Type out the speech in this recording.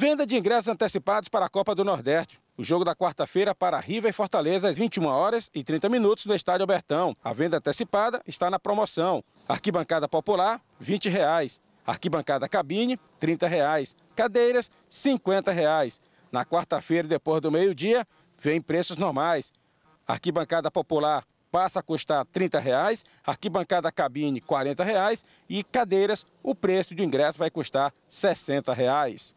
Venda de ingressos antecipados para a Copa do Nordeste. O jogo da quarta-feira para Riva e Fortaleza às 21 horas e 30 minutos no Estádio Albertão. A venda antecipada está na promoção. Arquibancada popular, R$ 20. Reais. Arquibancada cabine, R$ 30. Reais. Cadeiras, R$ 50. Reais. Na quarta-feira, depois do meio-dia, vem preços normais. Arquibancada popular passa a custar R$ 30, reais, arquibancada cabine R$ 40 reais, e cadeiras, o preço de ingresso vai custar R$ 60. Reais.